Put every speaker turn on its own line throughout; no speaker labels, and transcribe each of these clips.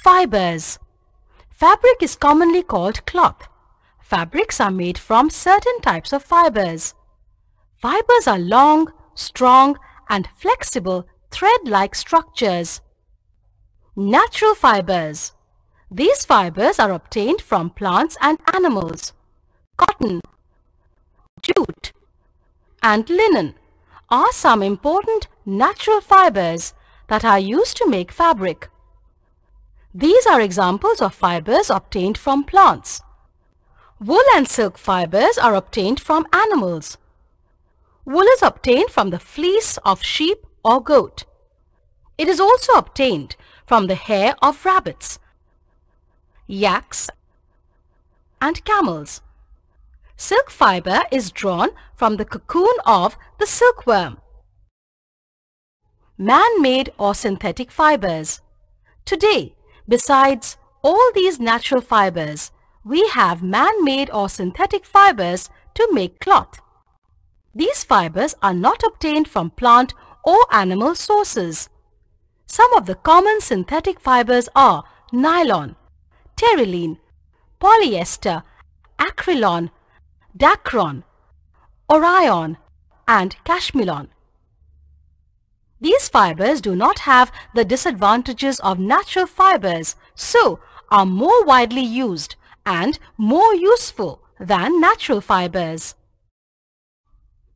Fibers Fabric is commonly called cloth. Fabrics are made from certain types of fibers. Fibers are long, strong and flexible thread-like structures. Natural fibers These fibers are obtained from plants and animals. Cotton, jute and linen are some important natural fibers that are used to make fabric. These are examples of fibers obtained from plants. Wool and silk fibers are obtained from animals. Wool is obtained from the fleece of sheep or goat. It is also obtained from the hair of rabbits, yaks and camels. Silk fiber is drawn from the cocoon of the silkworm. Man-made or synthetic fibers. Today, Besides all these natural fibers, we have man-made or synthetic fibers to make cloth. These fibers are not obtained from plant or animal sources. Some of the common synthetic fibers are nylon, terylene, polyester, acrylon, dacron, orion and cashmilon. These fibers do not have the disadvantages of natural fibers, so are more widely used and more useful than natural fibers.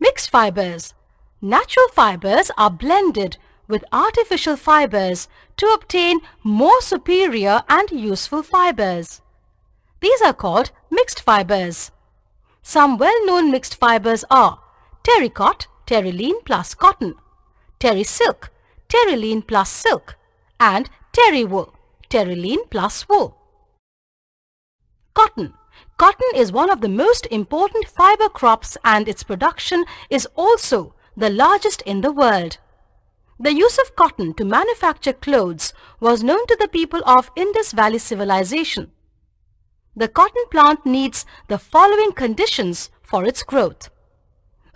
Mixed fibers. Natural fibers are blended with artificial fibers to obtain more superior and useful fibers. These are called mixed fibers. Some well-known mixed fibers are tericot, terylene plus cotton, terry silk, terryline plus silk, and terry wool, terryline plus wool. Cotton. Cotton is one of the most important fiber crops and its production is also the largest in the world. The use of cotton to manufacture clothes was known to the people of Indus Valley civilization. The cotton plant needs the following conditions for its growth.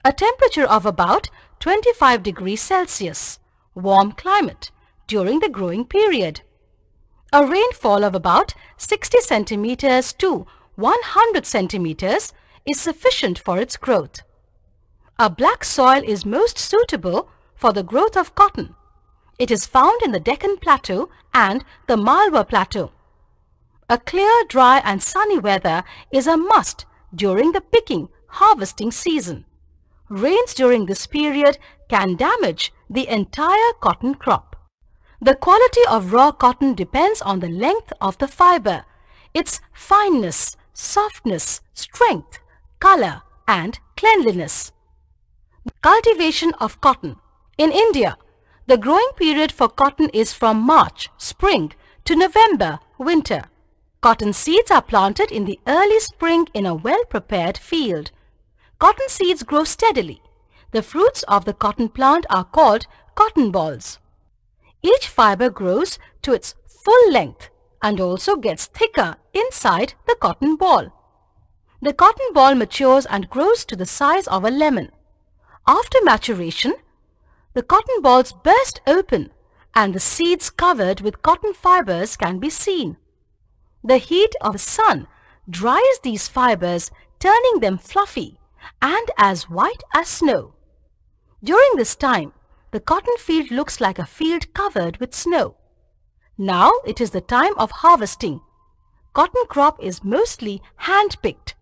A temperature of about 25 degrees Celsius, warm climate, during the growing period. A rainfall of about 60 centimeters to 100 centimeters is sufficient for its growth. A black soil is most suitable for the growth of cotton. It is found in the Deccan Plateau and the Malwa Plateau. A clear, dry and sunny weather is a must during the picking, harvesting season rains during this period can damage the entire cotton crop. The quality of raw cotton depends on the length of the fiber, its fineness, softness, strength, color and cleanliness. Cultivation of cotton. In India, the growing period for cotton is from March, spring to November, winter. Cotton seeds are planted in the early spring in a well-prepared field. Cotton seeds grow steadily. The fruits of the cotton plant are called cotton balls. Each fiber grows to its full length and also gets thicker inside the cotton ball. The cotton ball matures and grows to the size of a lemon. After maturation, the cotton balls burst open and the seeds covered with cotton fibers can be seen. The heat of the sun dries these fibers, turning them fluffy and as white as snow. During this time, the cotton field looks like a field covered with snow. Now it is the time of harvesting. Cotton crop is mostly hand-picked.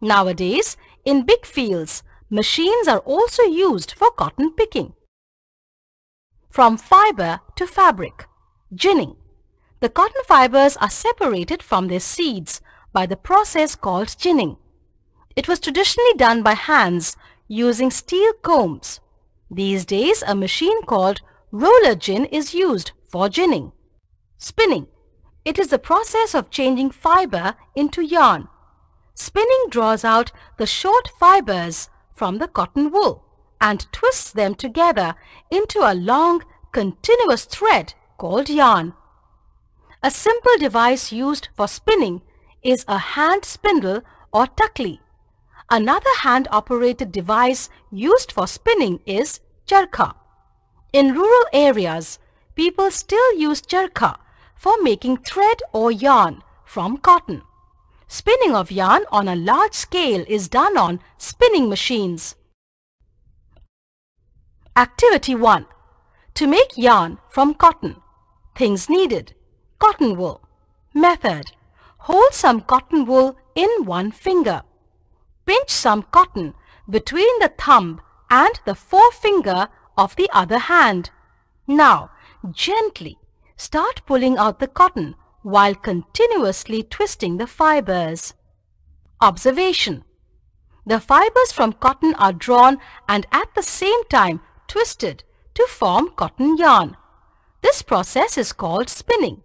Nowadays, in big fields, machines are also used for cotton picking. From fiber to fabric, ginning. The cotton fibers are separated from their seeds by the process called ginning. It was traditionally done by hands using steel combs. These days a machine called roller gin is used for ginning. Spinning. It is the process of changing fiber into yarn. Spinning draws out the short fibers from the cotton wool and twists them together into a long continuous thread called yarn. A simple device used for spinning is a hand spindle or tuckley. Another hand-operated device used for spinning is charkha. In rural areas, people still use charkha for making thread or yarn from cotton. Spinning of yarn on a large scale is done on spinning machines. Activity 1. To make yarn from cotton. Things needed. Cotton wool. Method. Hold some cotton wool in one finger pinch some cotton between the thumb and the forefinger of the other hand. Now, gently start pulling out the cotton while continuously twisting the fibers. Observation. The fibers from cotton are drawn and at the same time twisted to form cotton yarn. This process is called spinning.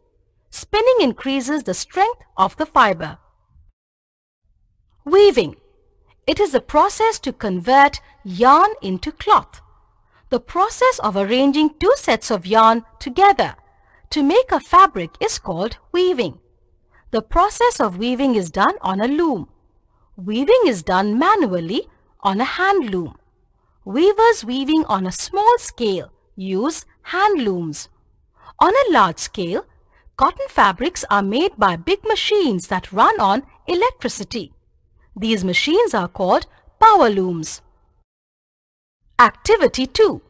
Spinning increases the strength of the fiber. Weaving. It is the process to convert yarn into cloth. The process of arranging two sets of yarn together to make a fabric is called weaving. The process of weaving is done on a loom. Weaving is done manually on a hand loom. Weavers weaving on a small scale use hand looms. On a large scale, cotton fabrics are made by big machines that run on electricity. These machines are called power looms. Activity 2.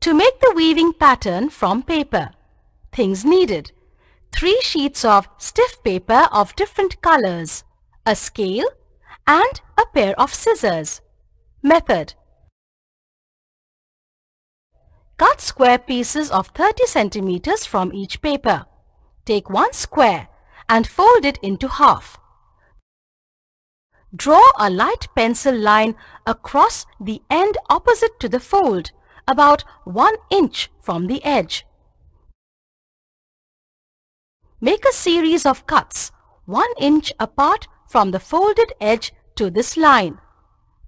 To make the weaving pattern from paper. Things needed. Three sheets of stiff paper of different colors, a scale and a pair of scissors. Method. Cut square pieces of 30 centimeters from each paper. Take one square and fold it into half. Draw a light pencil line across the end opposite to the fold, about 1 inch from the edge. Make a series of cuts 1 inch apart from the folded edge to this line.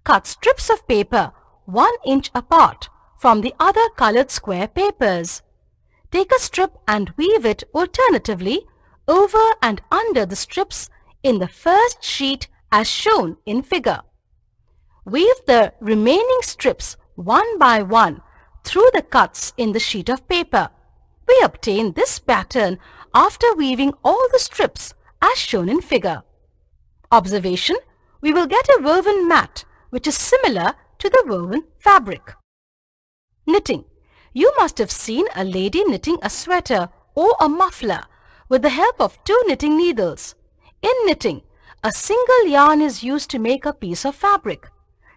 Cut strips of paper 1 inch apart from the other coloured square papers. Take a strip and weave it alternatively over and under the strips in the first sheet as shown in figure. Weave the remaining strips one by one through the cuts in the sheet of paper. We obtain this pattern after weaving all the strips as shown in figure. Observation, we will get a woven mat which is similar to the woven fabric. Knitting. You must have seen a lady knitting a sweater or a muffler with the help of two knitting needles. In knitting, a single yarn is used to make a piece of fabric.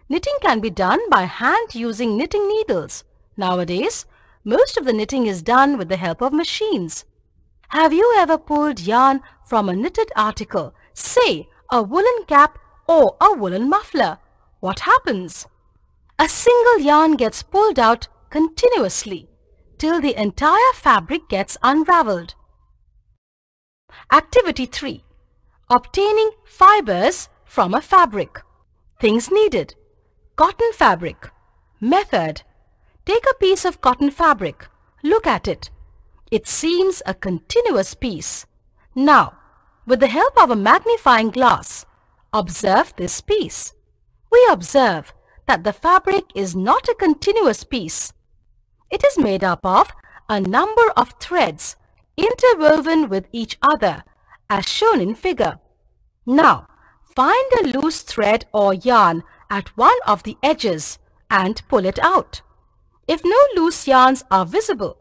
Knitting can be done by hand using knitting needles. Nowadays, most of the knitting is done with the help of machines. Have you ever pulled yarn from a knitted article, say a woolen cap or a woolen muffler? What happens? A single yarn gets pulled out continuously till the entire fabric gets unraveled. Activity 3. Obtaining fibers from a fabric. Things needed. Cotton fabric. Method. Take a piece of cotton fabric. Look at it. It seems a continuous piece. Now, with the help of a magnifying glass, observe this piece. We observe that the fabric is not a continuous piece. It is made up of a number of threads interwoven with each other as shown in figure. Now, find a loose thread or yarn at one of the edges and pull it out. If no loose yarns are visible,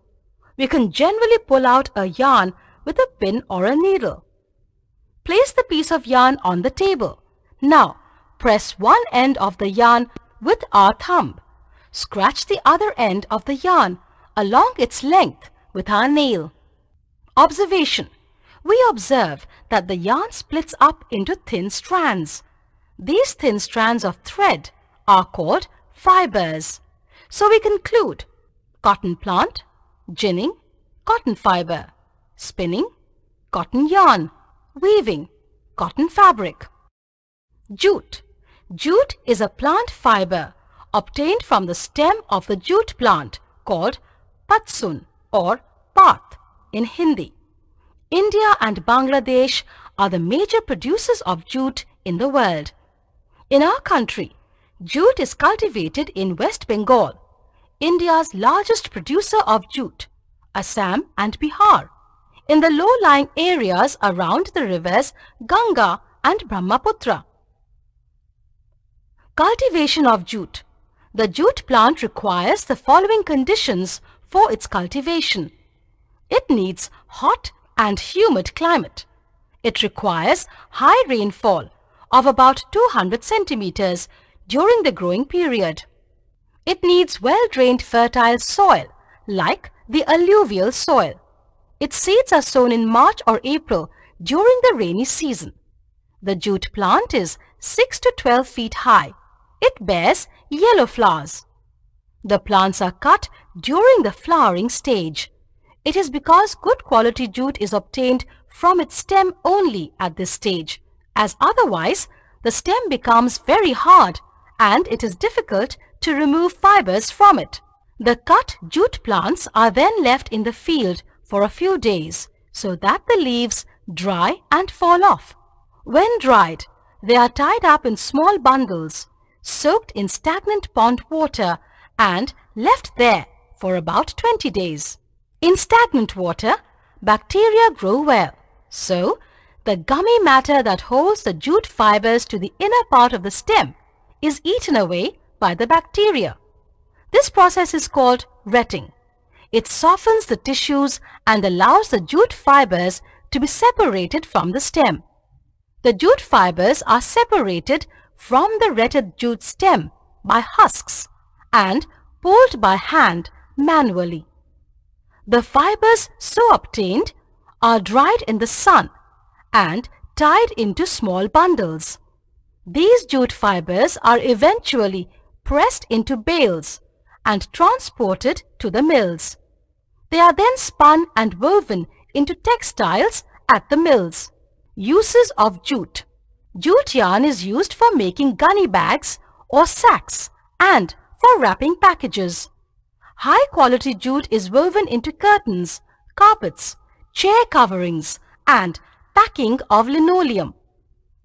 we can generally pull out a yarn with a pin or a needle. Place the piece of yarn on the table. Now, press one end of the yarn with our thumb. Scratch the other end of the yarn along its length with our nail. Observation we observe that the yarn splits up into thin strands. These thin strands of thread are called fibers. So we conclude cotton plant, ginning, cotton fiber, spinning, cotton yarn, weaving, cotton fabric. Jute. Jute is a plant fiber obtained from the stem of the jute plant called patsun or path in Hindi. India and Bangladesh are the major producers of jute in the world. In our country, jute is cultivated in West Bengal, India's largest producer of jute, Assam and Bihar, in the low-lying areas around the rivers Ganga and Brahmaputra. Cultivation of jute The jute plant requires the following conditions for its cultivation. It needs hot and humid climate. It requires high rainfall of about 200 centimeters during the growing period. It needs well-drained fertile soil like the alluvial soil. Its seeds are sown in March or April during the rainy season. The jute plant is 6 to 12 feet high. It bears yellow flowers. The plants are cut during the flowering stage. It is because good quality jute is obtained from its stem only at this stage, as otherwise the stem becomes very hard and it is difficult to remove fibers from it. The cut jute plants are then left in the field for a few days so that the leaves dry and fall off. When dried, they are tied up in small bundles, soaked in stagnant pond water and left there for about 20 days. In stagnant water, bacteria grow well. So, the gummy matter that holds the jute fibers to the inner part of the stem is eaten away by the bacteria. This process is called retting. It softens the tissues and allows the jute fibers to be separated from the stem. The jute fibers are separated from the retted jute stem by husks and pulled by hand manually. The fibers so obtained are dried in the sun and tied into small bundles. These jute fibers are eventually pressed into bales and transported to the mills. They are then spun and woven into textiles at the mills. Uses of jute Jute yarn is used for making gunny bags or sacks and for wrapping packages. High-quality jute is woven into curtains, carpets, chair coverings and packing of linoleum.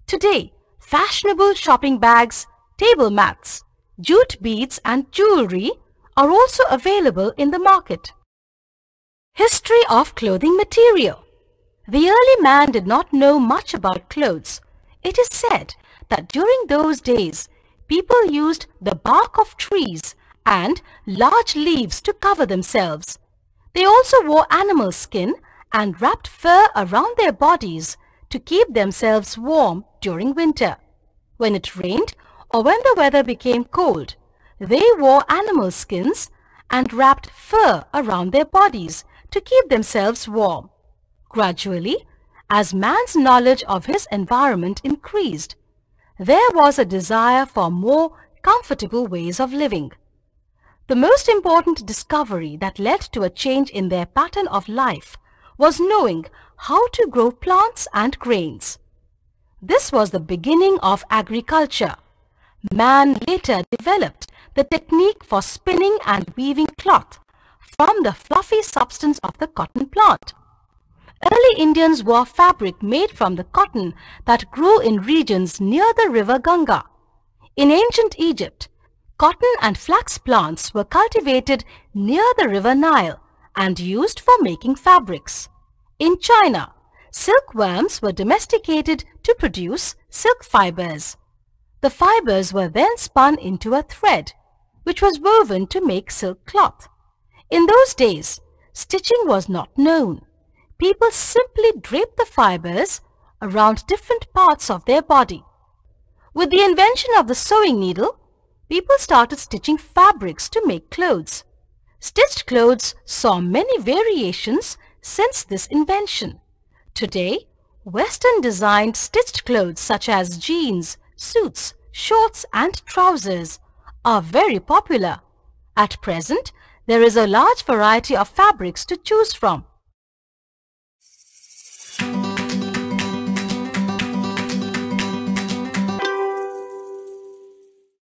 Today, fashionable shopping bags, table mats, jute beads and jewellery are also available in the market. History of clothing material The early man did not know much about clothes. It is said that during those days, people used the bark of trees and large leaves to cover themselves. They also wore animal skin and wrapped fur around their bodies to keep themselves warm during winter. When it rained or when the weather became cold, they wore animal skins and wrapped fur around their bodies to keep themselves warm. Gradually, as man's knowledge of his environment increased, there was a desire for more comfortable ways of living. The most important discovery that led to a change in their pattern of life was knowing how to grow plants and grains. This was the beginning of agriculture. Man later developed the technique for spinning and weaving cloth from the fluffy substance of the cotton plant. Early Indians wore fabric made from the cotton that grew in regions near the river Ganga. In ancient Egypt, cotton and flax plants were cultivated near the river Nile and used for making fabrics. In China, silkworms were domesticated to produce silk fibers. The fibers were then spun into a thread, which was woven to make silk cloth. In those days, stitching was not known. People simply draped the fibers around different parts of their body. With the invention of the sewing needle, people started stitching fabrics to make clothes. Stitched clothes saw many variations since this invention. Today, Western-designed stitched clothes such as jeans, suits, shorts and trousers are very popular. At present, there is a large variety of fabrics to choose from.